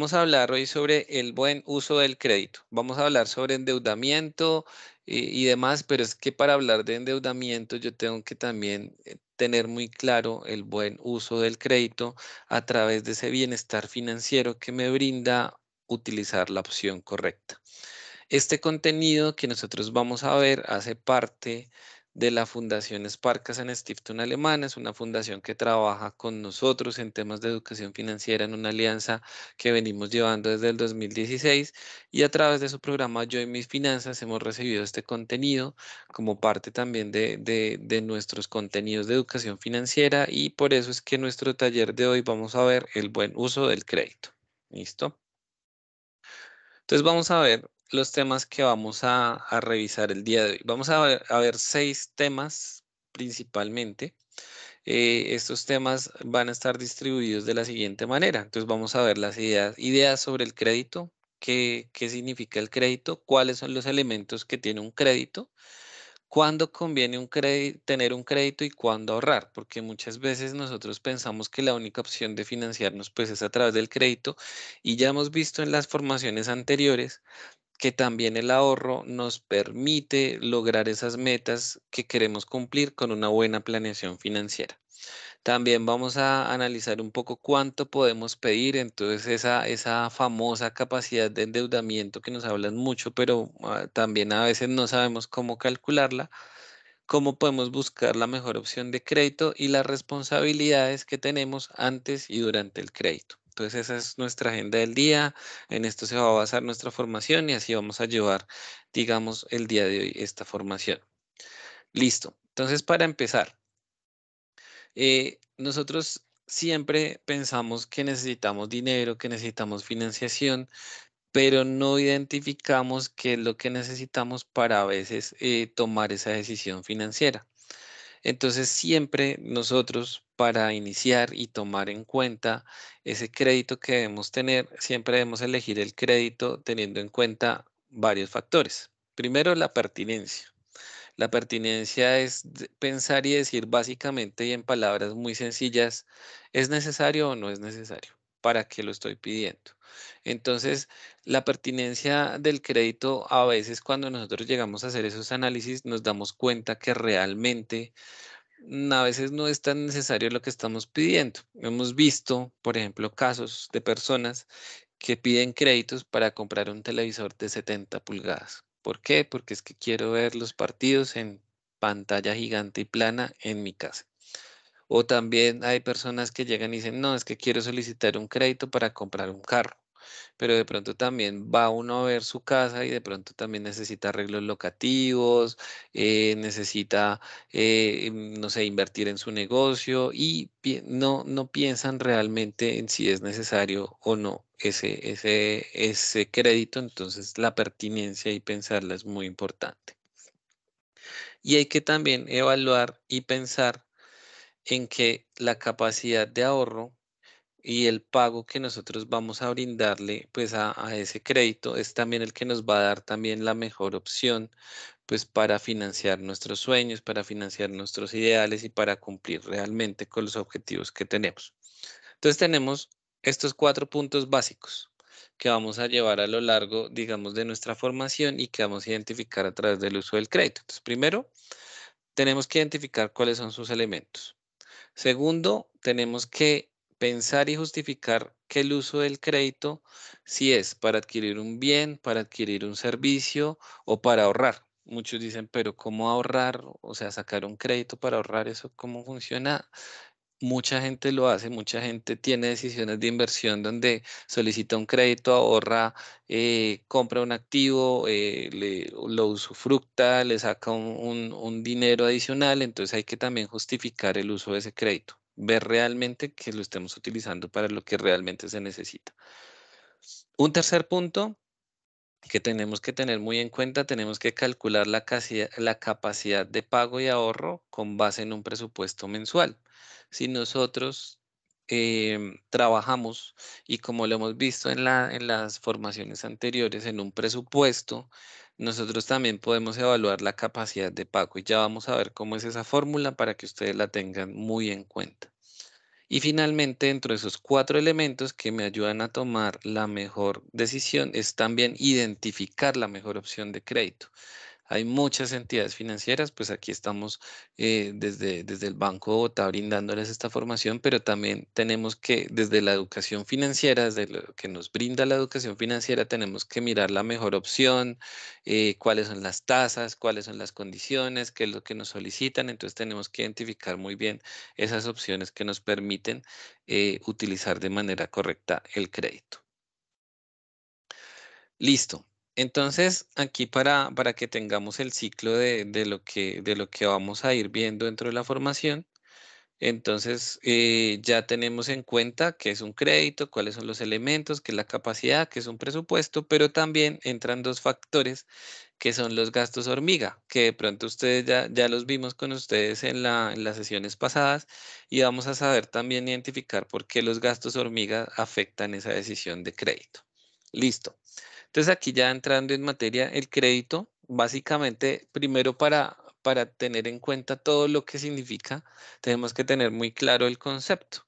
Vamos a hablar hoy sobre el buen uso del crédito. Vamos a hablar sobre endeudamiento eh, y, demás, pero es que para hablar de endeudamiento yo tengo que también eh, tener muy claro el buen uso del crédito a través de ese bienestar financiero que me brinda utilizar la opción correcta. Este contenido que nosotros vamos a ver hace parte de la Fundación Sparkas en Stiftung Alemana. Es una fundación que trabaja con nosotros en temas de educación financiera en una alianza que venimos llevando desde el 2016 y a través de su programa Yo y mis finanzas hemos recibido este contenido como parte también de, de nuestros contenidos de educación financiera y por eso es que en nuestro taller de hoy vamos a ver el buen uso del crédito. ¿Listo? Entonces vamos a ver los temas que vamos a, revisar el día de hoy. Vamos a ver, seis temas principalmente. Eh, estos temas van a estar distribuidos de la siguiente manera. Entonces vamos a ver las ideas, ideas sobre el crédito, qué, qué significa el crédito, cuáles son los elementos que tiene un crédito, cuándo conviene un crédito, tener un crédito y cuándo ahorrar, porque muchas veces nosotros pensamos que la única opción de financiarnos pues es a través del crédito y ya hemos visto en las formaciones anteriores que también el ahorro nos permite lograr esas metas que queremos cumplir con una buena planeación financiera. También vamos a analizar un poco cuánto podemos pedir, entonces esa, esa famosa capacidad de endeudamiento que nos hablan mucho, pero ah, también a veces no sabemos cómo calcularla, cómo podemos buscar la mejor opción de crédito y las responsabilidades que tenemos antes y durante el crédito. Entonces esa es nuestra agenda del día, en esto se va a basar nuestra formación y así vamos a llevar, digamos, el día de hoy esta formación. Listo. Entonces para empezar, eh, nosotros siempre pensamos que necesitamos dinero, que necesitamos financiación, pero no identificamos qué es lo que necesitamos para a veces eh, tomar esa decisión financiera. Entonces siempre nosotros para iniciar y tomar en cuenta ese crédito que debemos tener, siempre debemos elegir el crédito teniendo en cuenta varios factores. Primero, la pertinencia. La pertinencia es pensar y decir básicamente y en palabras muy sencillas, ¿es necesario o no es necesario? para qué lo estoy pidiendo. Entonces, la pertinencia del crédito, a veces cuando nosotros llegamos a hacer esos análisis, nos damos cuenta que realmente mm, a veces no es tan necesario lo que estamos pidiendo. Hemos visto, por ejemplo, casos de personas que piden créditos para comprar un televisor de 70 pulgadas. ¿Por qué? Porque es que quiero ver los partidos en pantalla gigante y plana en mi casa. O también hay personas que llegan y dicen, no, es que quiero solicitar un crédito para comprar un carro. Pero de pronto también va uno a ver su casa y de pronto también necesita arreglos locativos, eh, necesita, eh, em, no sé, invertir en su negocio y no, no piensan realmente en si es necesario o no ese, ese, ese crédito. Entonces la pertinencia y pensarla es muy importante. Y hay que también evaluar y pensar en que la capacidad de ahorro y el pago que nosotros vamos a brindarle pues a, ese crédito es también el que nos va a dar también la mejor opción pues para financiar nuestros sueños, para financiar nuestros ideales y para cumplir realmente con los objetivos que tenemos. Entonces tenemos estos cuatro puntos básicos que vamos a llevar a lo largo, digamos, de nuestra formación y que vamos a identificar a través del uso del crédito. Entonces, primero, tenemos que identificar cuáles son sus elementos. Segundo, tenemos que pensar y justificar que el uso del crédito si es para adquirir un bien, para adquirir un servicio o para ahorrar. Muchos dicen, pero ¿cómo ahorrar? O sea, sacar un crédito para ahorrar, ¿eso cómo funciona? mucha gente lo hace, mucha gente tiene decisiones de inversión donde solicita un crédito, ahorra, eh, compra un activo, eh, le, lo usufructa, le saca un, dinero adicional, entonces hay que también justificar el uso de ese crédito, ver realmente que lo estemos utilizando para lo que realmente se necesita. Un tercer punto que tenemos que tener muy en cuenta, tenemos que calcular la, la capacidad de pago y ahorro con base en un presupuesto mensual. Si nosotros em, trabajamos y como lo hemos visto en, la, en las formaciones anteriores, en un presupuesto, nosotros también podemos evaluar la capacidad de pago y ya vamos a ver cómo es esa fórmula para que ustedes la tengan muy en cuenta. Y finalmente, dentro de esos cuatro elementos que me ayudan a tomar la mejor decisión, es también identificar la mejor opción de crédito hay muchas entidades financieras, pues aquí estamos eh, desde, desde el Banco de Bogotá brindándoles esta formación, pero también tenemos que, desde la educación financiera, desde lo que nos brinda la educación financiera, tenemos que mirar la mejor opción, eh, cuáles son las tasas, cuáles son las condiciones, qué es lo que nos solicitan, entonces tenemos que identificar muy bien esas opciones que nos permiten eh, utilizar de manera correcta el crédito. Listo. Entonces, aquí para, que tengamos el ciclo de, lo que, de lo que vamos a ir viendo dentro de la formación, entonces eh, ya tenemos en cuenta qué es un crédito, cuáles son los elementos, qué es la capacidad, qué es un presupuesto, pero también entran dos factores que son los gastos hormiga, que de pronto ustedes ya, ya los vimos con ustedes en, en las sesiones pasadas y vamos a saber también identificar por qué los gastos hormiga afectan esa decisión de crédito. Listo. Entonces aquí ya entrando en materia, el crédito, básicamente, primero para, para tener en cuenta todo lo que significa, tenemos que tener muy claro el concepto.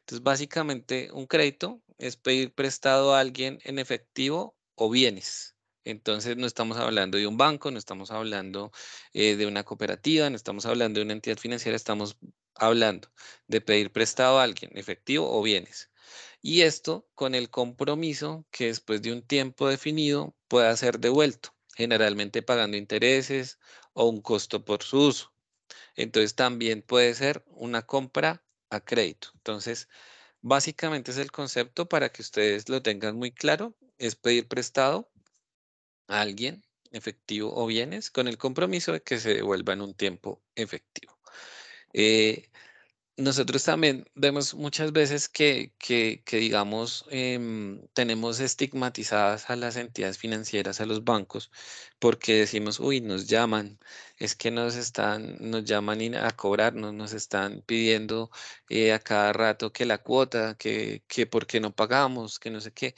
Entonces, básicamente, un crédito es pedir prestado a alguien en efectivo o bienes. Entonces, no estamos hablando de un banco, no estamos hablando eh, de una cooperativa, no estamos hablando de una entidad financiera, estamos hablando de pedir prestado a alguien, efectivo o bienes y esto con el compromiso que después de un tiempo definido pueda ser devuelto, generalmente pagando intereses o un costo por su uso. Entonces también puede ser una compra a crédito. Entonces, básicamente es el concepto para que ustedes lo tengan muy claro, es pedir prestado a alguien efectivo o bienes con el compromiso de que se devuelva en un tiempo efectivo. Eh, nosotros también vemos muchas veces que, que, digamos, em, tenemos estigmatizadas a las entidades financieras, a los bancos, porque decimos, uy, nos llaman, es que nos están, nos llaman a cobrarnos, nos están pidiendo eh, a cada rato que la cuota, que, que por qué no pagamos, que no sé qué.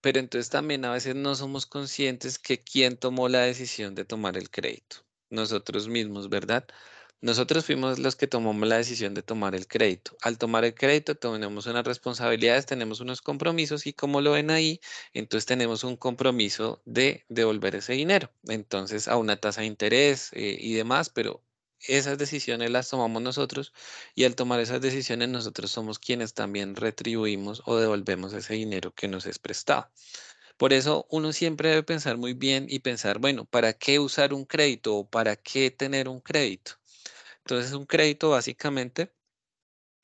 Pero entonces también a veces no somos conscientes que quién tomó la decisión de tomar el crédito, nosotros mismos, ¿verdad? Nosotros fuimos los que tomamos la decisión de tomar el crédito. Al tomar el crédito tenemos unas responsabilidades, tenemos unos compromisos y como lo ven ahí, entonces tenemos un compromiso de devolver ese dinero. Entonces a una tasa de interés eh, y demás, pero esas decisiones las tomamos nosotros y al tomar esas decisiones nosotros somos quienes también retribuimos o devolvemos ese dinero que nos es prestado. Por eso uno siempre debe pensar muy bien y pensar, bueno, ¿para qué usar un crédito o para qué tener un crédito? Entonces, un crédito básicamente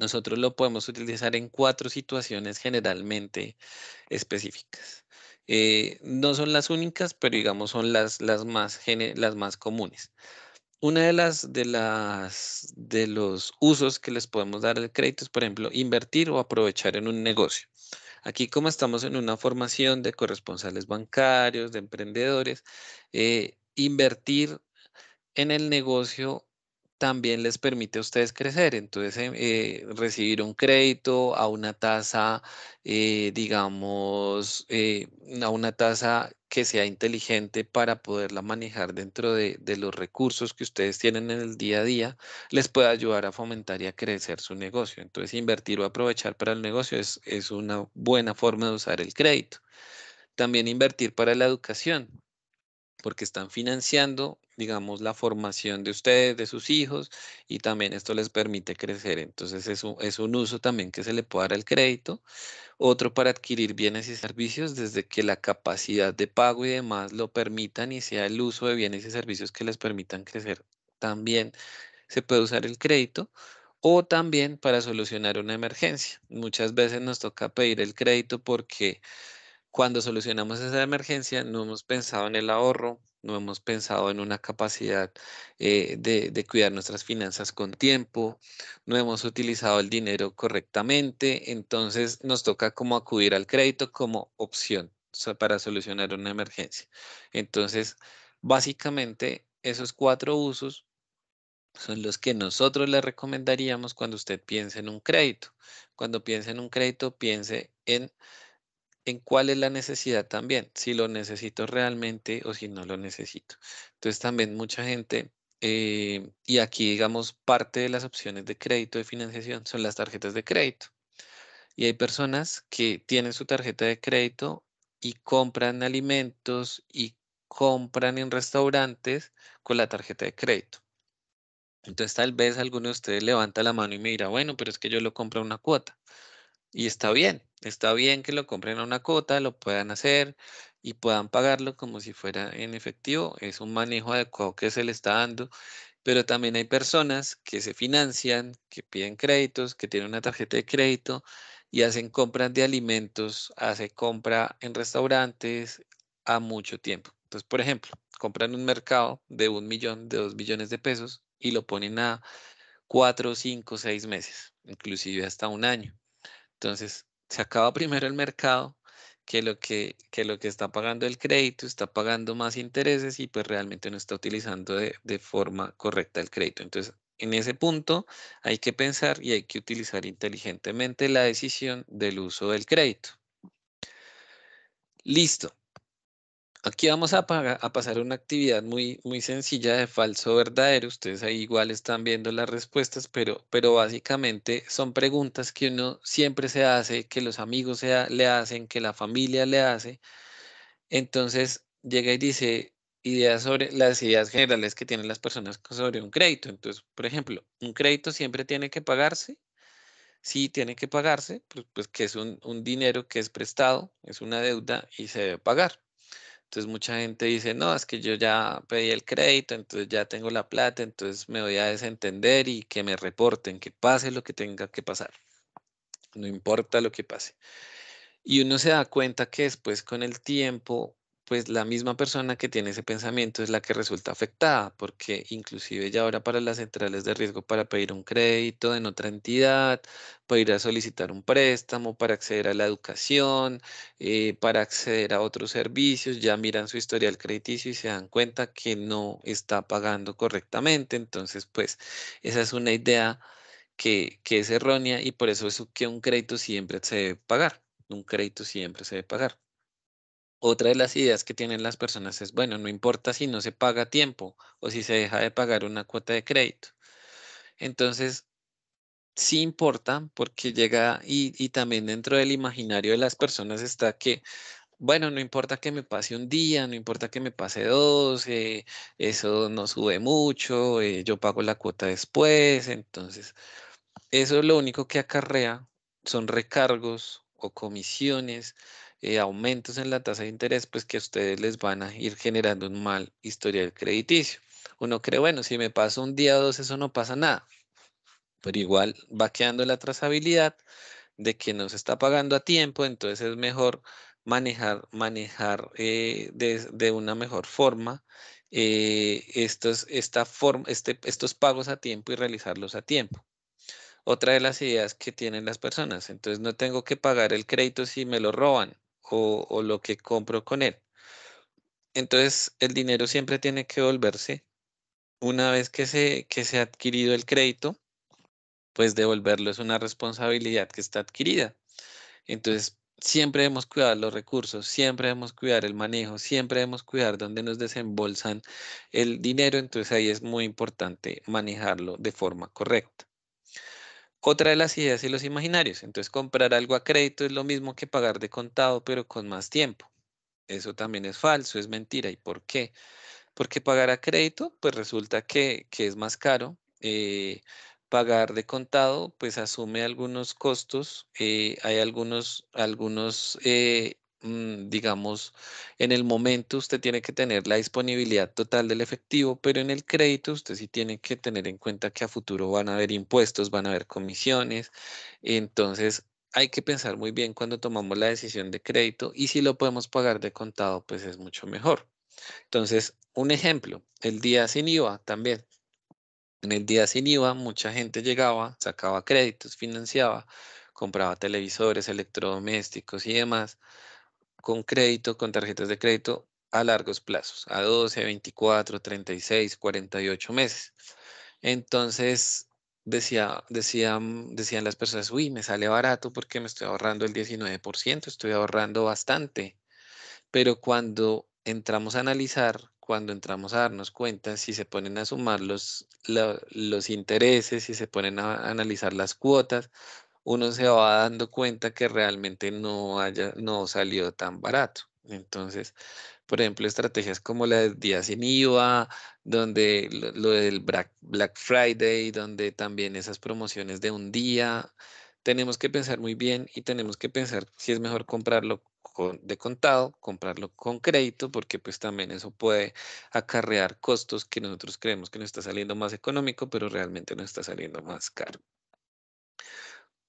nosotros lo podemos utilizar en cuatro situaciones generalmente específicas. Eh, no son las únicas, pero digamos son las, las, más, las más comunes. Una de las, de las de los usos que les podemos dar al crédito es, por ejemplo, invertir o aprovechar en un negocio. Aquí, como estamos en una formación de corresponsales bancarios, de emprendedores, eh, invertir en el negocio también les permite a ustedes crecer. Entonces, em, eh, recibir un crédito a una tasa, eh, digamos, eh, a una tasa que sea inteligente para poderla manejar dentro de, los recursos que ustedes tienen en el día a día, les puede ayudar a fomentar y a crecer su negocio. Entonces, invertir o aprovechar para el negocio es una buena forma de usar el crédito. También invertir para la educación porque están financiando, digamos, la formación de ustedes, de sus hijos, y también esto les permite crecer. Entonces es un, es un uso también que se le puede dar al crédito. Otro para adquirir bienes y servicios desde que la capacidad de pago y demás lo permitan y sea el uso de bienes y servicios que les permitan crecer. También se puede usar el crédito o también para solucionar una emergencia. Muchas veces nos toca pedir el crédito porque cuando solucionamos esa emergencia, no hemos pensado en el ahorro, no hemos pensado en una capacidad eh, de, cuidar nuestras finanzas con tiempo, no hemos utilizado el dinero correctamente, entonces nos toca como acudir al crédito como opción para solucionar una emergencia. Entonces, básicamente esos cuatro usos son los que nosotros le recomendaríamos cuando usted piense en un crédito. Cuando piense en un crédito, piense en en cuál es la necesidad también, si lo necesito realmente o si no lo necesito. Entonces también mucha gente, eh, y aquí digamos parte de las opciones de crédito de financiación son las tarjetas de crédito. Y hay personas que tienen su tarjeta de crédito y compran alimentos y compran en restaurantes con la tarjeta de crédito. Entonces tal vez alguno de ustedes levanta la mano y me dirá, bueno, pero es que yo lo compro una cuota. Y está bien, Está bien que lo compren a una cuota, lo puedan hacer y puedan pagarlo como si fuera en efectivo. Es un manejo adecuado que se le está dando, pero también hay personas que se financian, que piden créditos, que tienen una tarjeta de crédito y hacen compras de alimentos, hace compra en restaurantes a mucho tiempo. Entonces, por ejemplo, compran un mercado de un millón, de dos millones de pesos y lo ponen a cuatro, cinco, seis meses, inclusive hasta un año. Entonces, se acaba primero el mercado que lo que, lo que está pagando el crédito, está pagando más intereses y pues realmente no está utilizando de, de forma correcta el crédito. Entonces, en ese punto hay que pensar y hay que utilizar inteligentemente la decisión del uso del crédito. Listo. Aquí vamos a, a, pasar una actividad muy, muy sencilla de falso verdadero. Ustedes ahí igual están viendo las respuestas, pero, pero básicamente son preguntas que uno siempre se hace, que los amigos le hacen, que la familia le hace. Entonces llega y dice ideas sobre las ideas generales que tienen las personas sobre un crédito. Entonces, por ejemplo, un crédito siempre tiene que pagarse. Sí, tiene que pagarse, pues, pues que es un dinero que es prestado, es una deuda y se debe pagar. Entonces mucha gente dice, no, es que yo ya pedí el crédito, entonces ya tengo la plata, entonces me voy a desentender y que me reporten, que pase lo que tenga que pasar. No importa lo que pase. Y uno se da cuenta que después con el tiempo pues la misma persona que tiene ese pensamiento es la que resulta afectada, porque inclusive ya ahora para las centrales de riesgo para pedir un crédito en otra entidad, para ir a solicitar un préstamo, para acceder a la educación, eh, para acceder a otros servicios, ya miran su historial crediticio y se dan cuenta que no está pagando correctamente. Entonces, pues esa es una idea que, que es errónea y por eso es que un crédito siempre se debe pagar. Un crédito siempre se debe pagar. Otra de las ideas que tienen las personas es, bueno, no importa si no se paga a tiempo o si se deja de pagar una cuota de crédito. Entonces, sí importa porque llega y, también dentro del imaginario de las personas está que, bueno, no importa que me pase un día, no importa que me pase dos, eh, eso no sube mucho, eh, yo pago la cuota después, entonces eso lo único que acarrea son recargos o comisiones eh, aumentos en la tasa de interés, pues que a ustedes les van a ir generando un mal historial crediticio. Uno cree, bueno, si me paso un día o dos, eso no pasa nada. Pero igual va quedando la trazabilidad de que no se está pagando a tiempo, entonces es mejor manejar, manejar eh, de, una mejor forma eh, estos, esta forma, este, estos pagos a tiempo y realizarlos a tiempo. Otra de las ideas que tienen las personas, entonces no tengo que pagar el crédito si me lo roban, o, lo que compro con él. Entonces, el dinero siempre tiene que devolverse. Una vez que se, que se ha adquirido el crédito, pues devolverlo es una responsabilidad que está adquirida. Entonces, siempre debemos cuidar los recursos, siempre debemos cuidar el manejo, siempre debemos cuidar dónde nos desembolsan el dinero. Entonces, ahí es muy importante manejarlo de forma correcta. Otra de las ideas y los imaginarios. Entonces, comprar algo a crédito es lo mismo que pagar de contado, pero con más tiempo. Eso también es falso, es mentira. ¿Y por qué? Porque pagar a crédito, pues resulta que, es más caro. Eh, pagar de contado, pues asume algunos costos. Eh, hay algunos, algunos eh, Mm, digamos, en el momento usted tiene que tener la disponibilidad total del efectivo, pero en el crédito usted sí tiene que tener en cuenta que a futuro van a haber impuestos, van a haber comisiones. Entonces, hay que pensar muy bien cuando tomamos la decisión de crédito y si lo podemos pagar de contado, pues es mucho mejor. Entonces, un ejemplo, el día sin IVA también. En el día sin IVA, mucha gente llegaba, sacaba créditos, financiaba, compraba televisores, electrodomésticos y demás con crédito, con tarjetas de crédito a largos plazos, a 12, 24, 36, 48 meses. Entonces, decía, decían, decían las personas, uy, me sale barato porque me estoy ahorrando el 19%, estoy ahorrando bastante. Pero cuando entramos a analizar, cuando entramos a darnos cuenta, si se ponen a sumar los, los intereses, si se ponen a analizar las cuotas, uno se va dando cuenta que realmente no, haya, no salió tan barato. Entonces, por ejemplo, estrategias como la de días sin IVA, donde lo del Black Friday, donde también esas promociones de un día, tenemos que pensar muy bien y tenemos que pensar si es mejor comprarlo de contado, comprarlo con crédito, porque pues también eso puede acarrear costos que nosotros creemos que nos está saliendo más económico, pero realmente nos está saliendo más caro.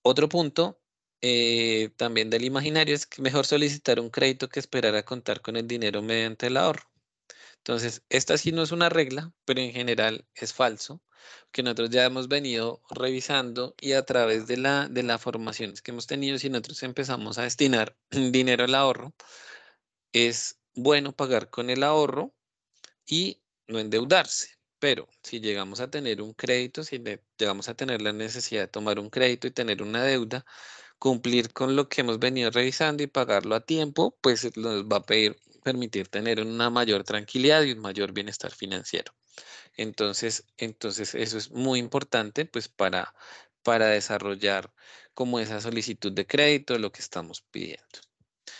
Otro punto eh, también del imaginario es que mejor solicitar un crédito que esperar a contar con el dinero mediante el ahorro. Entonces, esta sí no es una regla, pero en general es falso, que nosotros ya hemos venido revisando y a través de, la, de las formaciones que hemos tenido, si nosotros empezamos a destinar dinero al ahorro, es bueno pagar con el ahorro y no endeudarse. Pero si llegamos a tener un crédito, si llegamos a tener la necesidad de tomar un crédito y tener una deuda, cumplir con lo que hemos venido revisando y pagarlo a tiempo, pues eh, nos va a permitir tener una mayor tranquilidad y un mayor bienestar financiero. Entonces, entonces eso es muy importante pues para, para desarrollar como esa solicitud de crédito, lo que estamos pidiendo.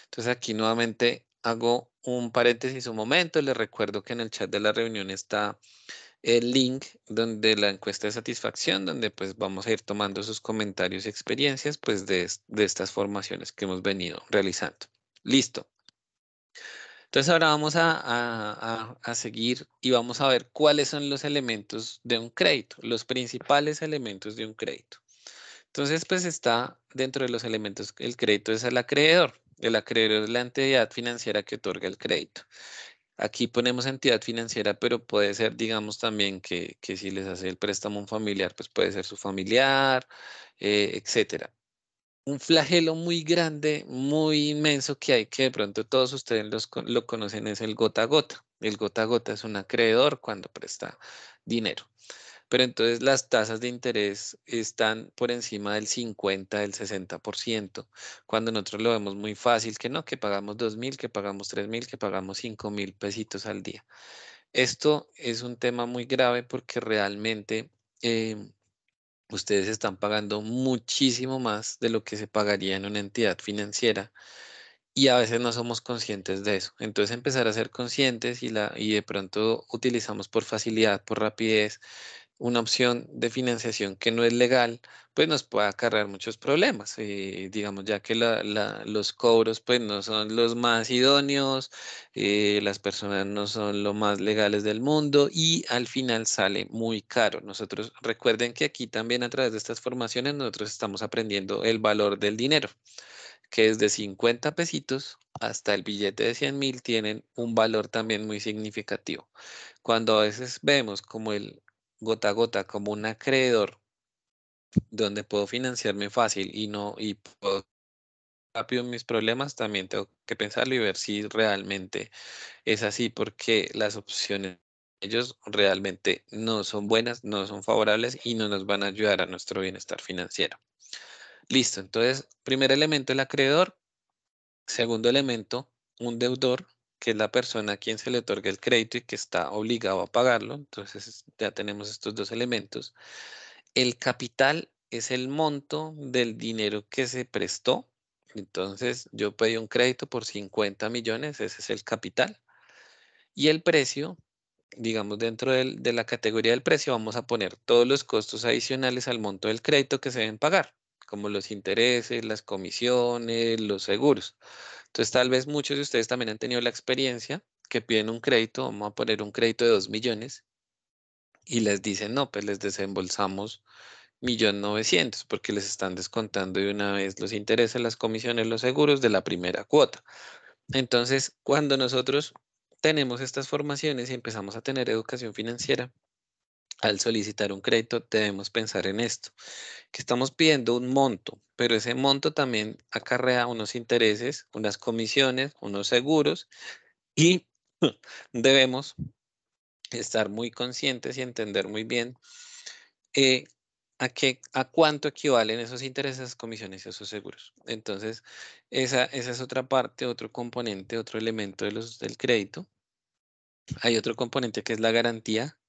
Entonces aquí nuevamente hago un paréntesis un momento. Les recuerdo que en el chat de la reunión está el link donde la encuesta de satisfacción, donde pues vamos a ir tomando sus comentarios y experiencias pues de, estas formaciones que hemos venido realizando. Listo. Entonces ahora vamos a, a, seguir y vamos a ver cuáles son los elementos de un crédito, los principales elementos de un crédito. Entonces pues está dentro de los elementos, el crédito es el acreedor. El acreedor es la entidad financiera que otorga el crédito. Aquí ponemos entidad financiera, pero puede ser, digamos, también que, que si les hace el préstamo un familiar, pues puede ser su familiar, eh, etcétera. Un flagelo muy grande, muy inmenso que hay, que de pronto todos ustedes lo conocen, es el gota gota. El gota gota es un acreedor cuando presta dinero pero entonces las tasas de interés están por encima del 50, del 60%, cuando nosotros lo vemos muy fácil, que no, que pagamos 2.000, que pagamos 3.000, que pagamos 5.000 pesitos al día. Esto es un tema muy grave porque realmente em, ustedes están pagando muchísimo más de lo que se pagaría en una entidad financiera y a veces no somos conscientes de eso. Entonces empezar a ser conscientes y, la, y de pronto utilizamos por facilidad, por rapidez, una opción de financiación que no es legal, pues nos puede acarrear muchos problemas, eh, digamos, ya que los cobros pues no son los más idóneos, eh, las personas no son lo más legales del mundo y al final sale muy caro. Nosotros recuerden que aquí también a través de estas formaciones nosotros estamos aprendiendo el valor del dinero, que es de 50 pesitos hasta el billete de 100 mil tienen un valor también muy significativo. Cuando a veces vemos como el gota a gota como un acreedor donde puedo financiarme fácil y no y puedo rápido mis problemas, también tengo que pensarlo y ver si realmente es así, porque las opciones ellos realmente no son buenas, no son favorables y no nos van a ayudar a nuestro bienestar financiero. Listo, entonces, primer elemento el acreedor, segundo elemento un deudor que es la persona a quien se le otorga el crédito y que está obligado a pagarlo. Entonces ya tenemos estos dos elementos. El capital es el monto del dinero que se prestó. Entonces yo pedí un crédito por 50 millones, ese es el capital. Y el precio, digamos dentro de la categoría del precio, vamos a poner todos los costos adicionales al monto del crédito que se deben pagar, como los intereses, las comisiones, los seguros. Entonces, tal vez muchos de ustedes también han tenido la experiencia que piden un crédito, vamos a poner un crédito de 2 millones y les dicen, no, pues les desembolsamos 1.900.000 porque les están descontando de una vez los intereses, las comisiones, los seguros de la primera cuota. Entonces, cuando nosotros tenemos estas formaciones y empezamos a tener educación financiera, al solicitar un crédito debemos pensar en esto, que estamos pidiendo un monto, pero ese monto también acarrea unos intereses, unas comisiones, unos seguros y debemos estar muy conscientes y entender muy bien eh, a, qué, a cuánto equivalen esos intereses, comisiones y esos seguros. Entonces, esa, esa es otra parte, otro componente, otro elemento de los, del crédito. Hay otro componente que es la garantía,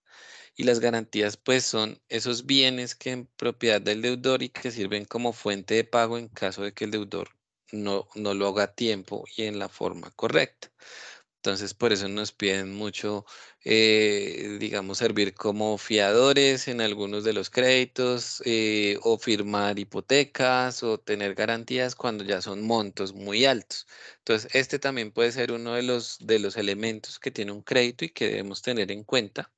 y las garantías pues son esos bienes que en propiedad del deudor y que sirven como fuente de pago en caso de que el deudor no, lo haga a tiempo y en la forma correcta. Entonces, por eso nos piden mucho, eh, digamos, servir como fiadores en algunos de los créditos eh, o firmar hipotecas o tener garantías cuando ya son montos muy altos. Entonces, este también puede ser uno de los, de los elementos que tiene un crédito y que debemos tener en cuenta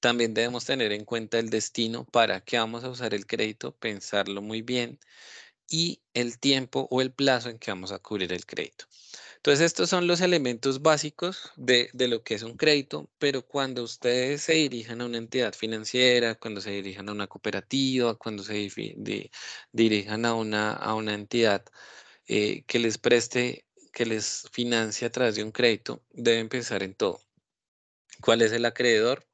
también debemos tener en cuenta el destino, para qué vamos a usar el crédito, pensarlo muy bien y el tiempo o el plazo en que vamos a cubrir el crédito. Entonces, estos son los elementos básicos de, lo que es un crédito, pero cuando ustedes se dirijan a una entidad financiera, cuando se dirijan a una cooperativa, cuando se dirijan a una, a una entidad eh, que les preste, que les financie a través de un crédito, deben pensar en todo. ¿Cuál es el acreedor?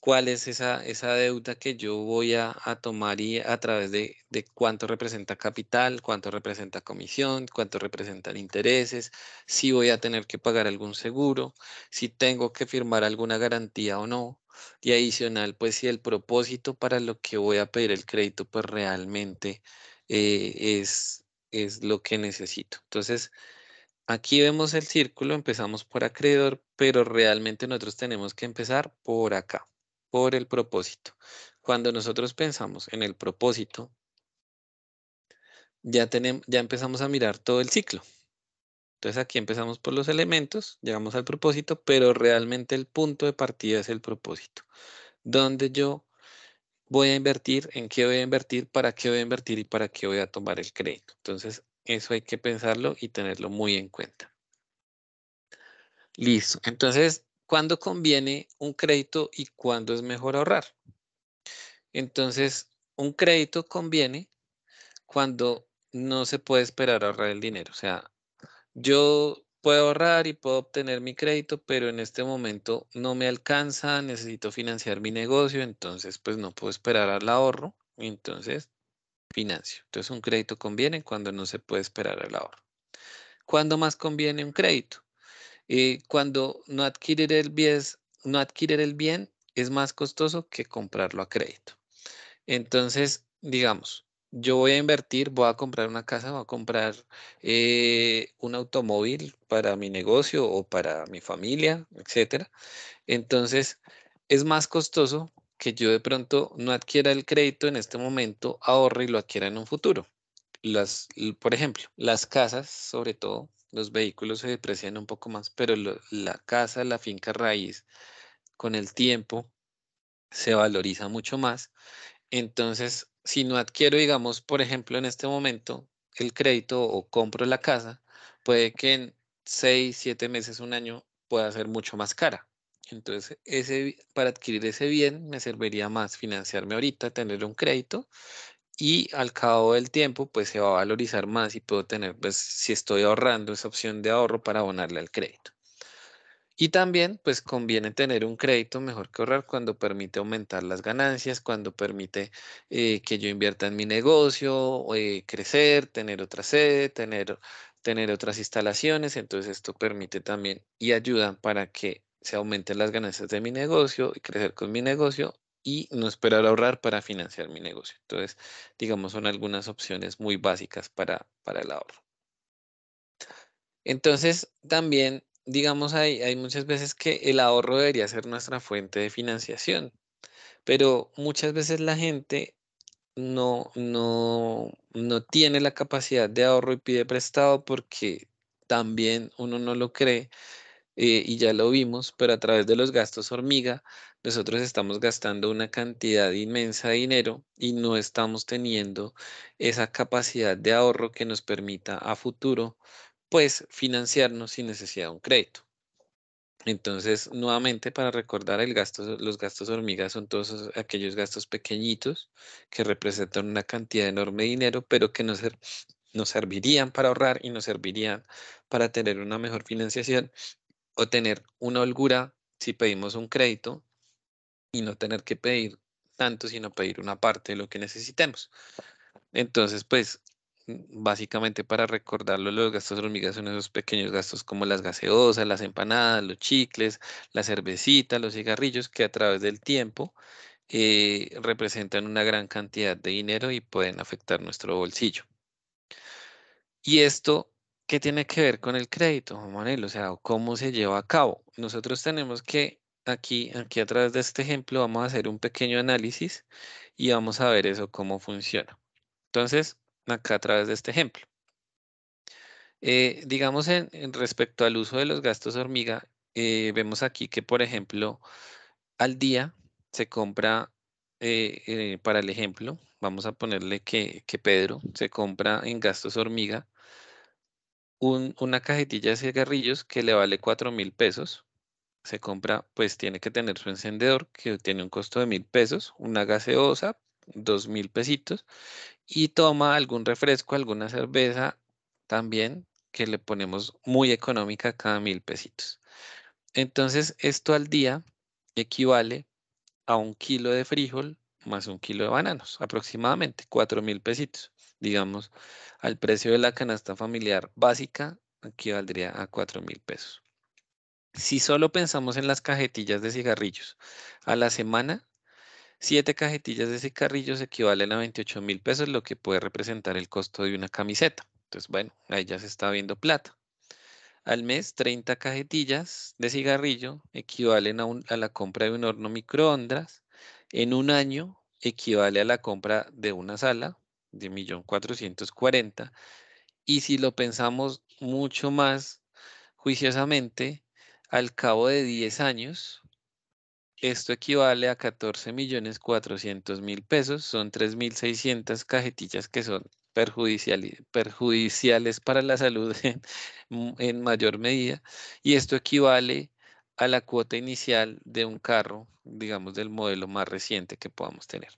cuál es esa, esa deuda que yo voy a, tomar y a través de, cuánto representa capital, cuánto representa comisión, cuánto representan intereses, si voy a tener que pagar algún seguro, si tengo que firmar alguna garantía o no. Y adicional, pues si el propósito para lo que voy a pedir el crédito, pues realmente eh, es, es lo que necesito. Entonces, aquí vemos el círculo, empezamos por acreedor, pero realmente nosotros tenemos que empezar por acá por el propósito. Cuando nosotros pensamos en el propósito, ya, tenemos, ya empezamos a mirar todo el ciclo. Entonces aquí empezamos por los elementos, llegamos al propósito, pero realmente el punto de partida es el propósito. Donde yo voy a invertir, en qué voy a invertir, para qué voy a invertir y para qué voy a tomar el crédito. Entonces eso hay que pensarlo y tenerlo muy en cuenta. Listo. Entonces cuándo conviene un crédito y cuándo es mejor ahorrar. Entonces, un crédito conviene cuando no se puede esperar ahorrar el dinero. O sea, yo puedo ahorrar y puedo obtener mi crédito, pero en este momento no me alcanza, necesito financiar mi negocio, entonces pues no puedo esperar al ahorro, entonces financio. Entonces un crédito conviene cuando no se puede esperar al ahorro. ¿Cuándo más conviene un crédito? Eh, cuando no adquirir, el bien, el bien es más costoso que comprarlo a crédito. Entonces, digamos, yo voy a invertir, voy a comprar una casa, voy a comprar eh, un automóvil para mi negocio o para mi familia, etc. Entonces, es más costoso que yo de pronto no adquiera el crédito en este momento, ahorre y lo adquiera en un futuro. por ejemplo, las casas, sobre todo, los vehículos se deprecian un poco más, pero la casa, la finca raíz, con el tiempo se valoriza mucho más. Entonces, si no adquiero, digamos, por ejemplo, en este momento el crédito o compro la casa, puede que en seis, siete meses, un año, pueda ser mucho más cara. Entonces, ese, para adquirir ese bien me serviría más financiarme ahorita, tener un crédito y al cabo del tiempo pues se va a valorizar más y puedo tener pues si estoy ahorrando esa opción de ahorro para abonarle al crédito. Y también pues conviene tener un crédito mejor que ahorrar cuando permite aumentar las ganancias, cuando permite eh, que yo invierta en mi negocio, eh, crecer, tener otra sede, tener, tener otras instalaciones. Entonces esto permite también y ayuda para que se aumenten las ganancias de mi negocio y crecer con mi negocio y no esperar a ahorrar para financiar mi negocio. Entonces, digamos, son algunas opciones muy básicas para, el ahorro. Entonces, también, digamos, hay, hay muchas veces que el ahorro debería ser nuestra fuente de financiación, pero muchas veces la gente no, no, no tiene la capacidad de ahorro y pide prestado porque también uno no lo cree eh, y ya lo vimos, pero a través de los gastos hormiga nosotros estamos gastando una cantidad inmensa de dinero y no estamos teniendo esa capacidad de ahorro que nos permita a futuro, pues financiarnos sin necesidad de un crédito. Entonces, nuevamente para recordar, el gasto, los gastos hormigas son todos aquellos gastos pequeñitos que representan una cantidad enorme de dinero, pero que nos servirían para ahorrar y nos servirían para tener una mejor financiación o tener una holgura si pedimos un crédito y no tener que pedir tanto, sino pedir una parte de lo que necesitemos. Entonces, pues, mm, básicamente para recordarlo, los gastos de hormigas son esos pequeños gastos como las gaseosas, las empanadas, los chicles, la cervecita, los cigarrillos, que a través del tiempo eh, representan una gran cantidad de dinero y pueden afectar nuestro bolsillo. Y esto, ¿qué tiene que ver con el crédito, Manuel? O sea, ¿cómo se lleva a cabo? Nosotros tenemos que aquí, aquí a través de este ejemplo vamos a hacer un pequeño análisis y vamos a ver eso cómo funciona. Entonces, acá a través de este ejemplo. Eh, digamos, en, respecto al uso de los gastos hormiga, eh, vemos aquí que, por ejemplo, al día se compra, eh, para el ejemplo, vamos a ponerle que, Pedro se compra en gastos hormiga una cajetilla de cigarrillos que le vale 4 mil pesos se compra, pues tiene que tener su encendedor, que tiene un costo de mil pesos, una gaseosa, dos mil pesitos, y toma algún refresco, alguna cerveza también, que le ponemos muy económica cada mil pesitos. Entonces, esto al día equivale a un kilo de frijol más un kilo de bananos, aproximadamente cuatro mil pesitos. Digamos, al precio de la canasta familiar básica, equivaldría a cuatro mil pesos si solo pensamos en las cajetillas de cigarrillos, a la semana, siete cajetillas de cigarrillos equivalen a 28 mil pesos, lo que puede representar el costo de una camiseta. Entonces, bueno, ahí ya se está viendo plata. Al mes, 30 cajetillas de cigarrillo equivalen a, la compra de un horno microondas. En un año equivale a la compra de una sala de 1.440.000. Y si lo pensamos mucho más juiciosamente, al cabo de 10 años, esto equivale a 14 millones mil pesos, son 3.600 cajetillas que son perjudiciales para la salud mm, en, mayor medida, y esto equivale a la cuota inicial de un carro, digamos, del modelo más reciente que podamos tener.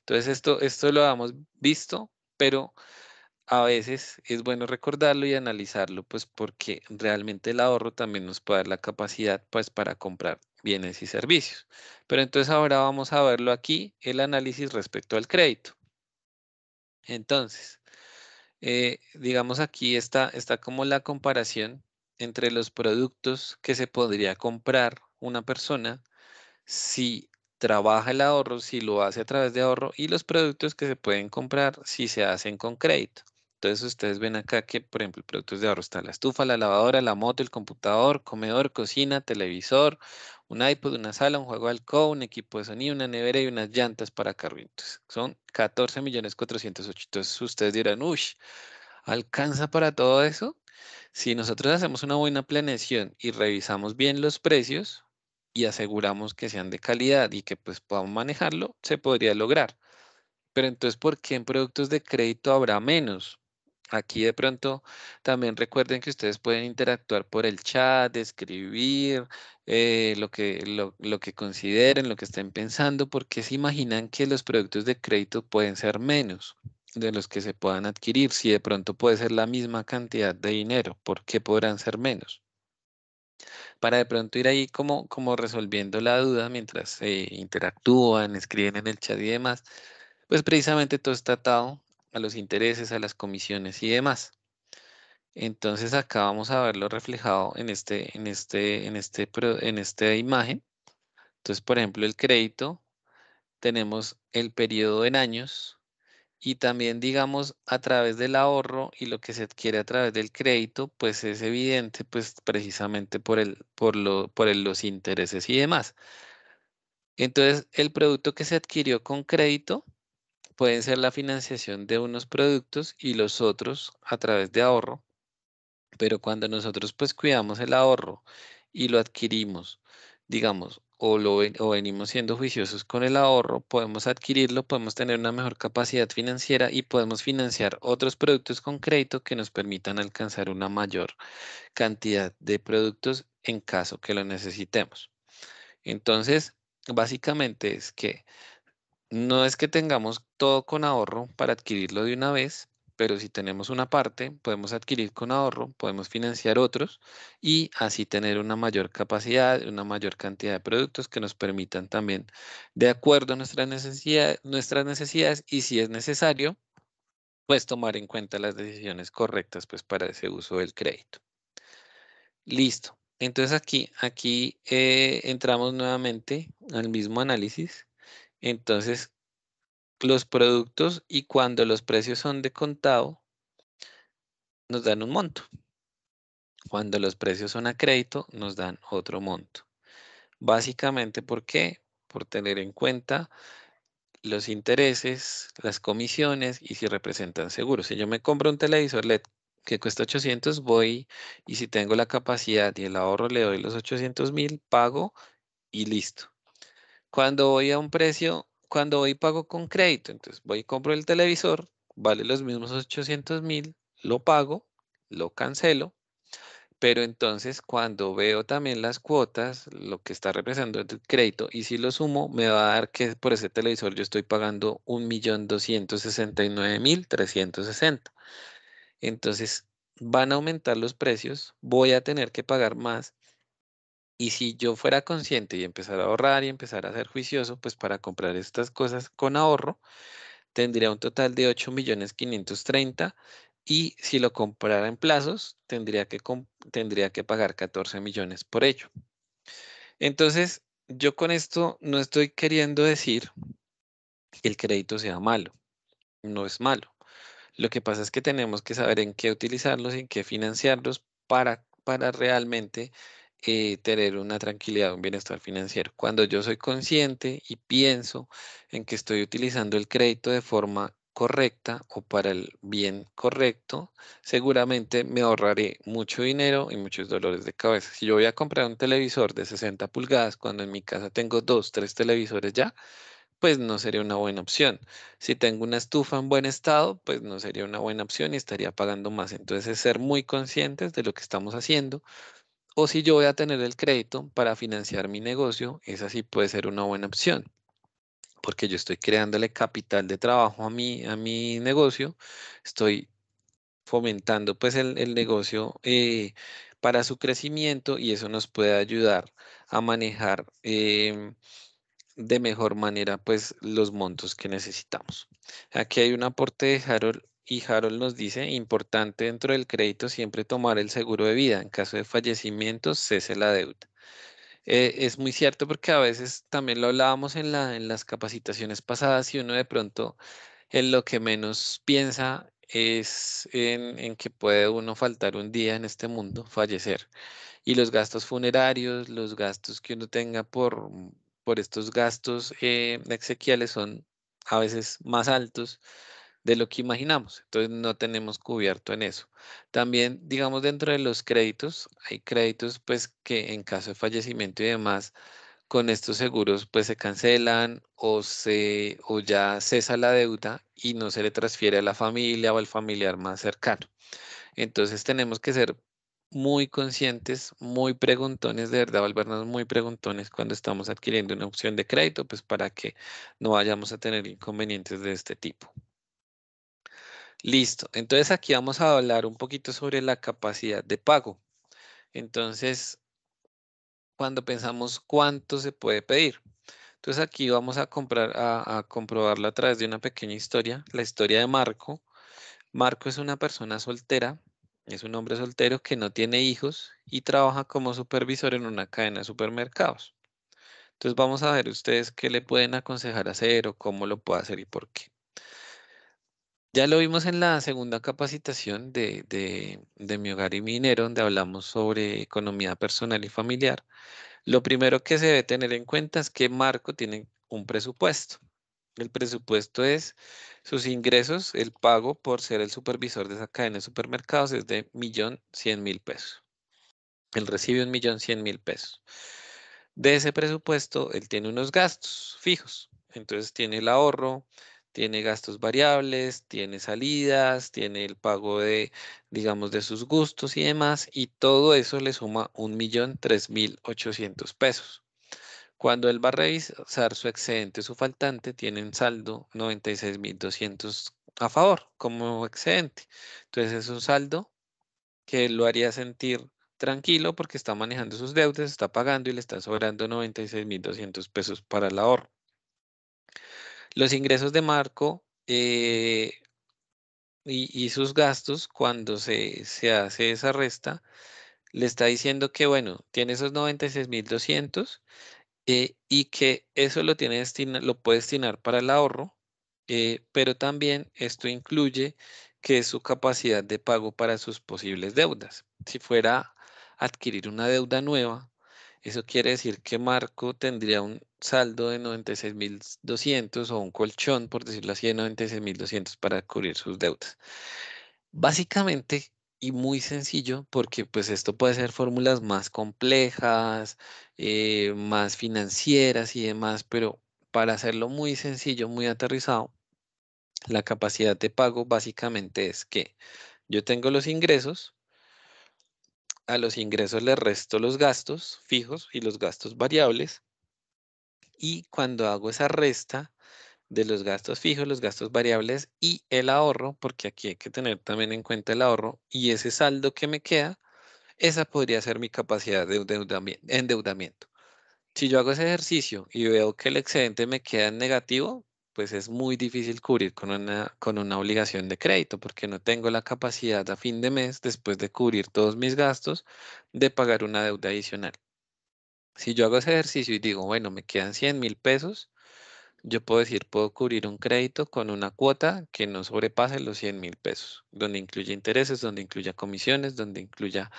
Entonces, esto, esto lo hemos visto, pero a veces es bueno recordarlo y analizarlo, pues porque realmente el ahorro también nos puede dar la capacidad pues para comprar bienes y servicios. Pero entonces ahora vamos a verlo aquí, el análisis respecto al crédito. Entonces, eh, digamos aquí está, está como la comparación entre los productos que se podría comprar una persona si trabaja el ahorro, si lo hace a través de ahorro y los productos que se pueden comprar si se hacen con crédito. Entonces ustedes ven acá que, por ejemplo, productos de ahorro está la estufa, la lavadora, la moto, el computador, comedor, cocina, televisor, un iPod, una sala, un juego de alcohol, un equipo de sonido, una nevera y unas llantas para carritos. son 14 millones 408. Entonces ustedes dirán, uy, ¿alcanza para todo eso? Si nosotros hacemos una buena planeación y revisamos bien los precios y aseguramos que sean de calidad y que pues podamos manejarlo, se podría lograr. Pero entonces, ¿por qué en productos de crédito habrá menos? Aquí de pronto también recuerden que ustedes pueden interactuar por el chat, escribir eh, lo, que, lo, que consideren, lo que estén pensando, porque se imaginan que los productos de crédito pueden ser menos de los que se puedan adquirir. Si de pronto puede ser la misma cantidad de dinero, ¿por qué podrán ser menos? Para de pronto ir ahí como, como resolviendo la duda mientras eh, interactúan, escriben en el chat y demás, pues precisamente todo está atado a los intereses, a las comisiones y demás. Entonces acá vamos a verlo reflejado en este, en este, en este, en esta imagen. Entonces, por ejemplo, el crédito, tenemos el periodo en años y también, digamos, a través del ahorro y lo que se adquiere a través del crédito, pues es evidente, pues precisamente por, el, por, lo, por los intereses y demás. Entonces, el producto que se adquirió con crédito, pueden ser la financiación de unos productos y los otros a través de ahorro, pero cuando nosotros pues cuidamos el ahorro y lo adquirimos, digamos, o, lo, o venimos siendo juiciosos con el ahorro, podemos adquirirlo, podemos tener una mejor capacidad financiera y podemos financiar otros productos con crédito que nos permitan alcanzar una mayor cantidad de productos en caso que lo necesitemos. Entonces, básicamente es que no es que tengamos todo con ahorro para adquirirlo de una vez, pero si tenemos una parte, podemos adquirir con ahorro, podemos financiar otros y así tener una mayor capacidad, una mayor cantidad de productos que nos permitan también, de acuerdo a nuestras necesidades, nuestras necesidades y si es necesario, pues tomar en cuenta las decisiones correctas pues, para ese uso del crédito. Listo. Entonces aquí, aquí eh, entramos nuevamente al mismo análisis entonces, los productos y cuando los precios son de contado, nos dan un monto. Cuando los precios son a crédito, nos dan otro monto. Básicamente, ¿por qué? Por tener en cuenta los intereses, las comisiones y si representan seguros. Si yo me compro un televisor LED que cuesta 800, voy y si tengo la capacidad y el ahorro le doy los 800 mil, pago y listo. Cuando voy a un precio, cuando voy pago con crédito, entonces voy y compro el televisor, vale los mismos 800 mil, lo pago, lo cancelo, pero entonces cuando veo también las cuotas, lo que está representando el crédito, y si lo sumo, me va a dar que por ese televisor yo estoy pagando 1.269.360. Entonces van a aumentar los precios, voy a tener que pagar más y si yo fuera consciente y empezar a ahorrar y empezar a ser juicioso, pues para comprar estas cosas con ahorro, tendría un total de 8 millones y si lo comprara en plazos, tendría que, tendría que pagar 14 millones por ello. Entonces, yo con esto no estoy queriendo decir que el crédito sea malo. No es malo. Lo que pasa es que tenemos que saber en qué utilizarlos, y en qué financiarlos para, para realmente eh, tener una tranquilidad, un bienestar financiero. Cuando yo soy consciente y pienso en que estoy utilizando el crédito de forma correcta o para el bien correcto, seguramente me ahorraré mucho dinero y muchos dolores de cabeza. Si yo voy a comprar un televisor de 60 pulgadas cuando en mi casa tengo dos, tres televisores ya, pues no sería una buena opción. Si tengo una estufa en buen estado, pues no sería una buena opción y estaría pagando más. Entonces, ser muy conscientes de lo que estamos haciendo, o si yo voy a tener el crédito para financiar mi negocio, esa sí puede ser una buena opción, porque yo estoy creándole capital de trabajo a mi, a mi negocio, estoy fomentando pues el, negocio eh, para su crecimiento y eso nos puede ayudar a manejar em, de mejor manera pues los montos que necesitamos. Aquí hay un aporte de Harold y Harold nos dice, importante dentro del crédito siempre tomar el seguro de vida. En caso de fallecimiento, cese la deuda. Eh, es muy cierto porque a veces también lo hablábamos en, la, en las capacitaciones pasadas y uno de pronto en lo que menos piensa es en, que puede uno faltar un día en este mundo, fallecer. Y los gastos funerarios, los gastos que uno tenga por, por estos gastos eh, exequiales son a veces más altos de lo que imaginamos. Entonces no tenemos cubierto en eso. También, digamos, dentro de los créditos, hay créditos pues que en caso de fallecimiento y demás, con estos seguros pues se cancelan o, se, ya cesa la deuda y no se le transfiere a la familia o al familiar más cercano. Entonces tenemos que ser muy conscientes, muy preguntones, de verdad, vernos muy preguntones cuando estamos adquiriendo una opción de crédito, pues para que no vayamos a tener inconvenientes de este tipo. Listo, entonces aquí vamos a hablar un poquito sobre la capacidad de pago. Entonces, cuando pensamos cuánto se puede pedir. Entonces aquí vamos a, comprar, a, comprobarlo a través de una pequeña historia, la historia de Marco. Marco es una persona soltera, es un hombre soltero que no tiene hijos y trabaja como supervisor en una cadena de supermercados. Entonces vamos a ver ustedes qué le pueden aconsejar hacer o cómo lo puede hacer y por qué. Ya lo vimos en la segunda capacitación de, Mi Hogar y Minero, donde hablamos sobre economía personal y familiar. Lo primero que se debe tener en cuenta es que Marco tiene un presupuesto. El presupuesto es sus ingresos, el pago por ser el supervisor de esa cadena de supermercados es de $1.100.000 pesos. Él recibe $1.100.000 pesos. De ese presupuesto, él tiene unos gastos fijos. Entonces tiene el ahorro, tiene gastos variables, tiene salidas, tiene el pago de, digamos, de sus gustos y demás, y todo eso le suma ochocientos pesos. Cuando él va a revisar su excedente su faltante, tiene un saldo 96.200 a favor como excedente. Entonces es un saldo que lo haría sentir tranquilo porque está manejando sus deudas, está pagando y le está sobrando 96.200 pesos para el ahorro. Los ingresos de Marco eh, y, sus gastos, cuando se, hace esa resta, le está diciendo que, bueno, tiene esos 96,200 eh, y que eso lo, tiene lo puede destinar para el ahorro, eh, pero también esto incluye que es su capacidad de pago para sus posibles deudas. Si fuera adquirir una deuda nueva, eso quiere decir que Marco tendría un saldo de 96.200 o un colchón, por decirlo así, de 96.200 para cubrir sus deudas. Básicamente y muy sencillo porque pues esto puede ser fórmulas más complejas, eh, más financieras y demás, pero para hacerlo muy sencillo, muy aterrizado, la capacidad de pago básicamente es que yo tengo los ingresos, a los ingresos les resto los gastos fijos y los gastos variables. Y cuando hago esa resta de los gastos fijos, los gastos variables y el ahorro, porque aquí hay que tener también en cuenta el ahorro y ese saldo que me queda, esa podría ser mi capacidad de endeudamiento. Si yo hago ese ejercicio y veo que el excedente me queda en negativo, pues es muy difícil cubrir con una, con una obligación de crédito porque no tengo la capacidad a fin de mes, después de cubrir todos mis gastos, de pagar una deuda adicional. Si yo hago ese ejercicio y digo, bueno, me quedan 100 mil pesos, yo puedo decir, puedo cubrir un crédito con una cuota que no sobrepase los 100 mil pesos, donde incluya intereses, donde incluya comisiones, donde incluya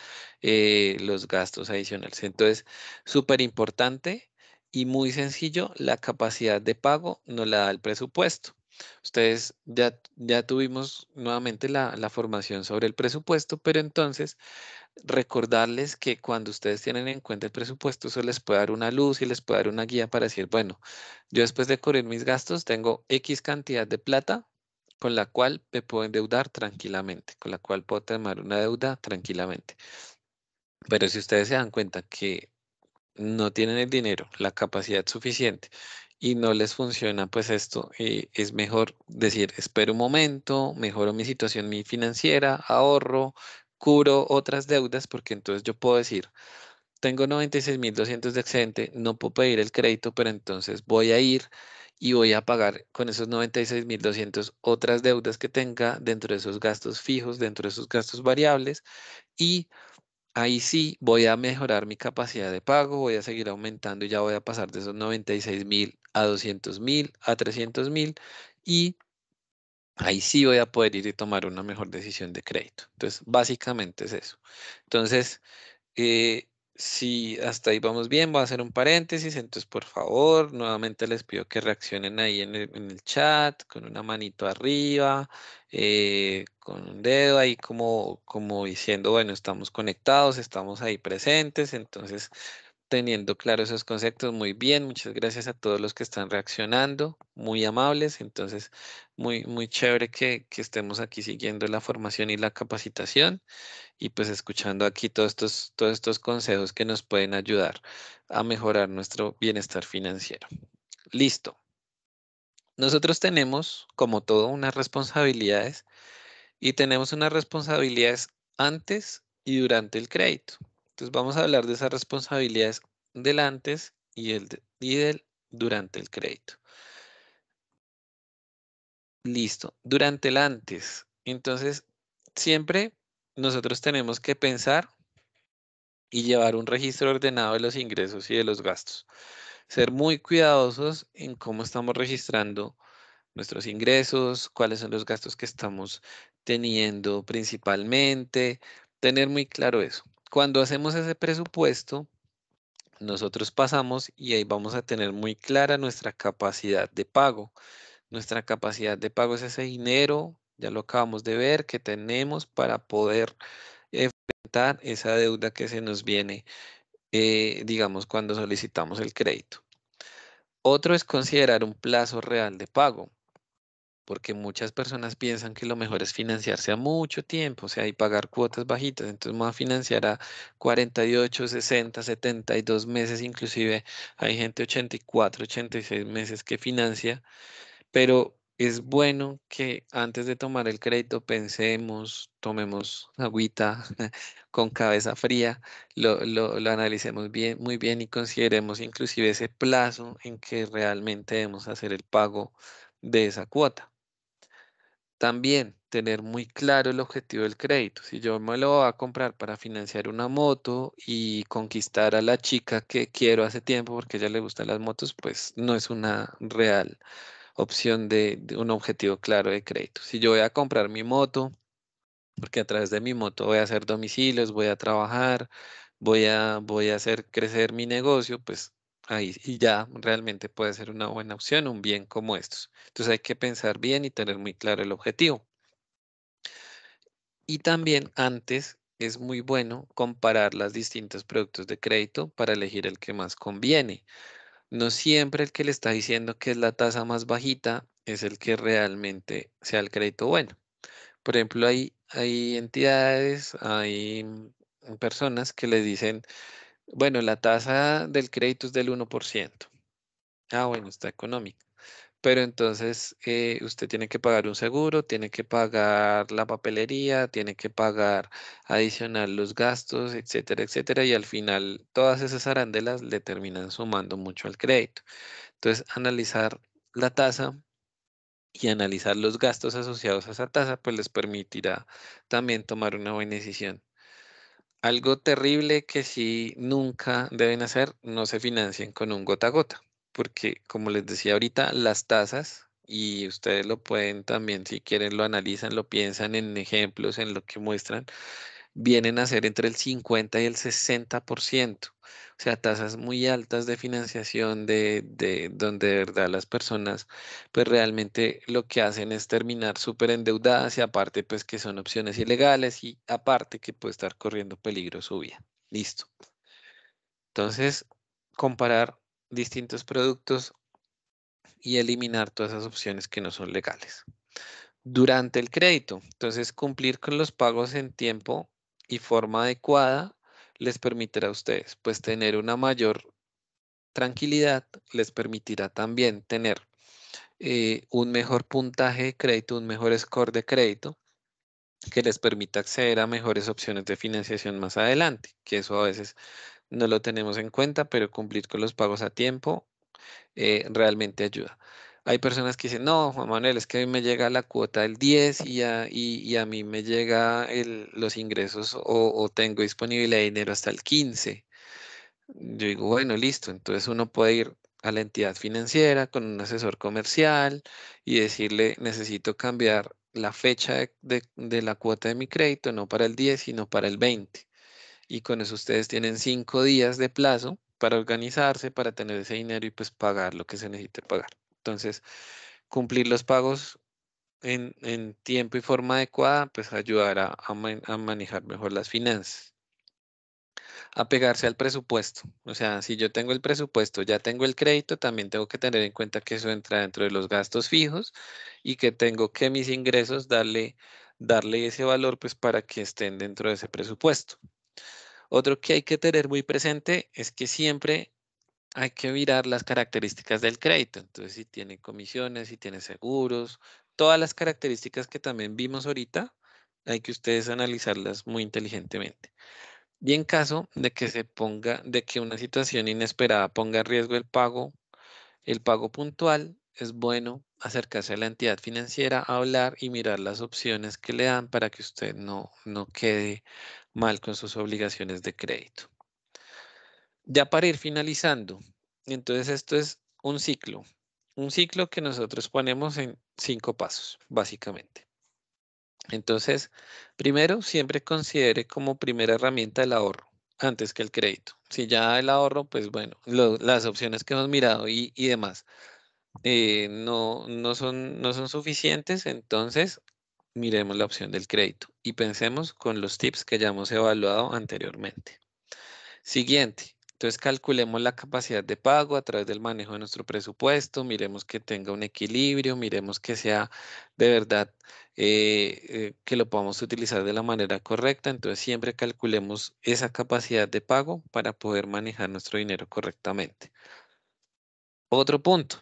eh, los gastos adicionales. Entonces, súper importante y muy sencillo, la capacidad de pago no la da el presupuesto. Ustedes ya, ya tuvimos nuevamente la, la, formación sobre el presupuesto, pero entonces recordarles que cuando ustedes tienen en cuenta el presupuesto, eso les puede dar una luz y les puede dar una guía para decir, bueno, yo después de cubrir mis gastos tengo X cantidad de plata con la cual me puedo endeudar tranquilamente, con la cual puedo tomar una deuda tranquilamente. Pero si ustedes se dan cuenta que no tienen el dinero, la capacidad suficiente y no les funciona pues esto, eh, es mejor decir, espero un momento, mejoro mi situación mi financiera, ahorro, curo otras deudas, porque entonces yo puedo decir, tengo 96.200 de excedente, no puedo pedir el crédito, pero entonces voy a ir y voy a pagar con esos 96.200 otras deudas que tenga dentro de esos gastos fijos, dentro de esos gastos variables y ahí sí voy a mejorar mi capacidad de pago, voy a seguir aumentando y ya voy a pasar de esos 96 mil a 200 mil, a 300 mil y ahí sí voy a poder ir y tomar una mejor decisión de crédito. Entonces, básicamente es eso. Entonces, eh, si hasta ahí vamos bien, voy a hacer un paréntesis, entonces por favor, nuevamente les pido que reaccionen ahí en el, chat, con una manito arriba, eh, con un dedo ahí como, como diciendo, bueno, estamos conectados, estamos ahí presentes, entonces teniendo claro esos conceptos. Muy bien, muchas gracias a todos los que están reaccionando, muy amables. Entonces, muy, muy chévere que, estemos aquí siguiendo la formación y la capacitación y pues escuchando aquí todos estos, todos estos consejos que nos pueden ayudar a mejorar nuestro bienestar financiero. Listo. Nosotros tenemos, como todo, unas responsabilidades y tenemos unas responsabilidades antes y durante el crédito. Entonces vamos a hablar de esas responsabilidades del antes y, el, del durante el crédito. Listo. Durante el antes. Entonces, siempre nosotros tenemos que pensar y llevar un registro ordenado de los ingresos y de los gastos. Ser muy cuidadosos en cómo estamos registrando nuestros ingresos, cuáles son los gastos que estamos teniendo principalmente, tener muy claro eso. Cuando hacemos ese presupuesto, nosotros pasamos y ahí vamos a tener muy clara nuestra capacidad de pago. Nuestra capacidad de pago es ese dinero, ya lo acabamos de ver, que tenemos para poder enfrentar esa deuda que se nos viene, eh, digamos, cuando solicitamos el crédito. Otro es considerar un plazo real de pago porque muchas personas piensan que lo mejor es financiarse a mucho tiempo, o sea, y pagar cuotas bajitas. Entonces, vamos a financiar a 48, 60, 72 meses, inclusive hay gente 84, 86 meses que financia, pero es bueno que antes de tomar el crédito pensemos, tomemos agüita con cabeza fría, lo, lo, analicemos bien, muy bien y consideremos inclusive ese plazo en que realmente debemos hacer el pago de esa cuota. También tener muy claro el objetivo del crédito. Si yo me lo voy a comprar para financiar una moto y conquistar a la chica que quiero hace tiempo porque a ella le gustan las motos, pues no es una real opción de, de un objetivo claro de crédito. Si yo voy a comprar mi moto, porque a través de mi moto voy a hacer domicilios, voy a trabajar, voy a, voy a hacer crecer mi negocio, pues Ahí, y ya realmente puede ser una buena opción un bien como estos. Entonces hay que pensar bien y tener muy claro el objetivo. Y también antes es muy bueno comparar los distintos productos de crédito para elegir el que más conviene. No siempre el que le está diciendo que es la tasa más bajita es el que realmente sea el crédito bueno. Por ejemplo, hay, hay entidades, hay mm, personas que le dicen bueno, la tasa del crédito es del 1%. Ah, bueno, está económica. Pero entonces eh, usted tiene que pagar un seguro, tiene que pagar la papelería, tiene que pagar adicional los gastos, etcétera, etcétera. Y al final todas esas arandelas le terminan sumando mucho al crédito. Entonces, analizar la tasa y analizar los gastos asociados a esa tasa, pues les permitirá también tomar una buena decisión. Algo terrible que si nunca deben hacer, no se financien con un gota a gota, porque como les decía ahorita, las tasas, y ustedes lo pueden también, si quieren, lo analizan, lo piensan en ejemplos, en lo que muestran, vienen a ser entre el 50 y el 60%. O sea, tasas muy altas de financiación de, de, donde de verdad las personas pues realmente lo que hacen es terminar súper endeudadas y aparte pues que son opciones ilegales y aparte que puede estar corriendo peligro su vida. Listo. Entonces, comparar distintos productos y eliminar todas esas opciones que no son legales. Durante el crédito, entonces cumplir con los pagos en tiempo y forma adecuada les permitirá a ustedes pues tener una mayor tranquilidad, les permitirá también tener eh, un mejor puntaje de crédito, un mejor score de crédito que les permita acceder a mejores opciones de financiación más adelante, que eso a veces no lo tenemos en cuenta, pero cumplir con los pagos a tiempo eh, realmente ayuda. Hay personas que dicen, no, Juan Manuel, es que a mí me llega la cuota del 10 y a, mí me llega los ingresos o, tengo disponible dinero hasta el 15. Yo digo, bueno, listo, entonces uno puede ir a la entidad financiera con un asesor comercial y decirle, necesito cambiar la fecha de, la cuota de mi crédito, no para el 10, sino para el 20. Y con eso ustedes tienen cinco días de plazo para organizarse, para tener ese dinero y pues pagar lo que se necesite pagar. Entonces, cumplir los pagos en, tiempo y forma adecuada, pues ayudará a, a manejar mejor las finanzas apegarse al presupuesto. O sea, si yo tengo el presupuesto, ya tengo el crédito, también tengo que tener en cuenta que eso entra dentro de los gastos fijos y que tengo que mis ingresos darle, darle ese valor pues para que estén dentro de ese presupuesto. Otro que hay que tener muy presente es que siempre hay que mirar las características del crédito. Entonces, si tiene comisiones, si tiene seguros, todas las características que también vimos ahorita, hay que ustedes analizarlas muy inteligentemente. Y en caso de que se ponga, de que una situación inesperada ponga en riesgo el pago, el pago puntual, es bueno acercarse a la entidad financiera, hablar y mirar las opciones que le dan para que usted no, no quede mal con sus obligaciones de crédito. Ya para ir finalizando, entonces esto es un ciclo, un ciclo que nosotros ponemos en cinco pasos, básicamente. Entonces, primero, siempre considere como primera herramienta el ahorro antes que el crédito. Si ya el ahorro, pues bueno, las opciones que hemos mirado y, demás eh, no, no, son, no son suficientes, entonces miremos la opción del crédito y pensemos con los tips que ya hemos evaluado anteriormente. Siguiente, entonces calculemos la capacidad de pago a través del manejo de nuestro presupuesto, miremos que tenga un equilibrio, miremos que sea de verdad eh, eh, que lo podamos utilizar de la manera correcta. Entonces siempre calculemos esa capacidad de pago para poder manejar nuestro dinero correctamente. Otro punto,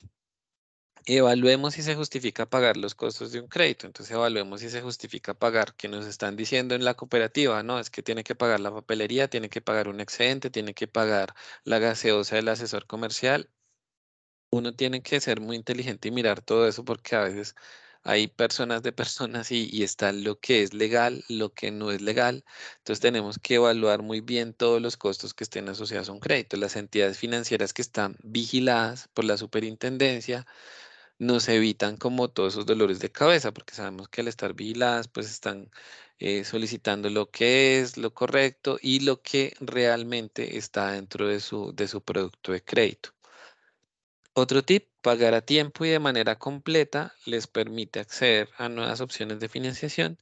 evaluemos si se justifica pagar los costos de un crédito. Entonces evaluemos si se justifica pagar, que nos están diciendo en la cooperativa, no, es que tiene que pagar la papelería, tiene que pagar un excedente, tiene que pagar la gaseosa del asesor comercial. Uno tiene que ser muy inteligente y mirar todo eso porque a veces hay personas de personas y, y está lo que es legal, lo que no es legal. Entonces tenemos que evaluar muy bien todos los costos que estén asociados a un crédito. Las entidades financieras que están vigiladas por la superintendencia, nos evitan como todos esos dolores de cabeza, porque sabemos que al estar vigiladas, pues están eh, solicitando lo que es lo correcto y lo que realmente está dentro de su, de su producto de crédito. Otro tip, pagar a tiempo y de manera completa les permite acceder a nuevas opciones de financiación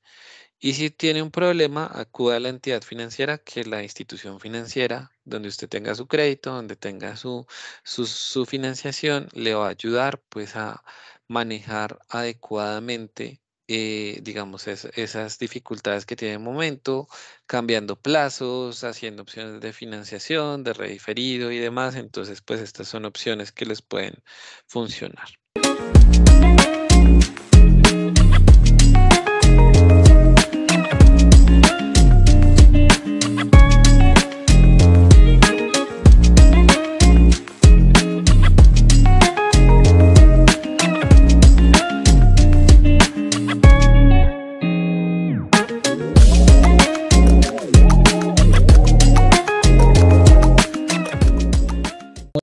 y si tiene un problema, acuda a la entidad financiera, que la institución financiera, donde usted tenga su crédito, donde tenga su, su, financiación, le va a ayudar pues a manejar adecuadamente, eh, digamos, esas dificultades que tiene en el momento, cambiando plazos, haciendo opciones de financiación, de rediferido y demás. Entonces, pues estas son opciones que les pueden funcionar.